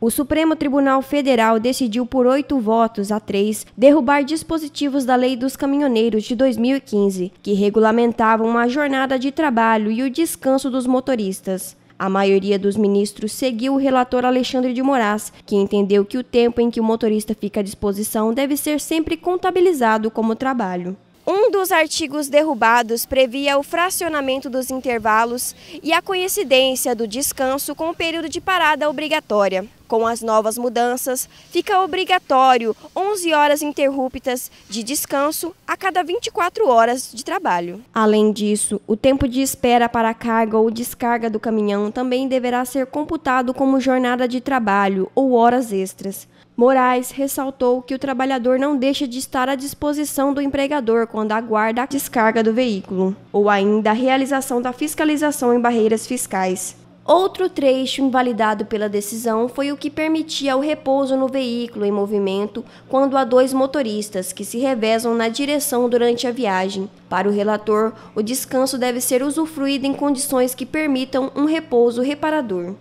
O Supremo Tribunal Federal decidiu por oito votos a três derrubar dispositivos da Lei dos Caminhoneiros de 2015, que regulamentavam a jornada de trabalho e o descanso dos motoristas. A maioria dos ministros seguiu o relator Alexandre de Moraes, que entendeu que o tempo em que o motorista fica à disposição deve ser sempre contabilizado como trabalho dos artigos derrubados previa o fracionamento dos intervalos e a coincidência do descanso com o período de parada obrigatória. Com as novas mudanças, fica obrigatório 11 horas interruptas de descanso a cada 24 horas de trabalho. Além disso, o tempo de espera para a carga ou descarga do caminhão também deverá ser computado como jornada de trabalho ou horas extras. Moraes ressaltou que o trabalhador não deixa de estar à disposição do empregador quando aguarda a descarga do veículo, ou ainda a realização da fiscalização em barreiras fiscais. Outro trecho invalidado pela decisão foi o que permitia o repouso no veículo em movimento quando há dois motoristas que se revezam na direção durante a viagem. Para o relator, o descanso deve ser usufruído em condições que permitam um repouso reparador.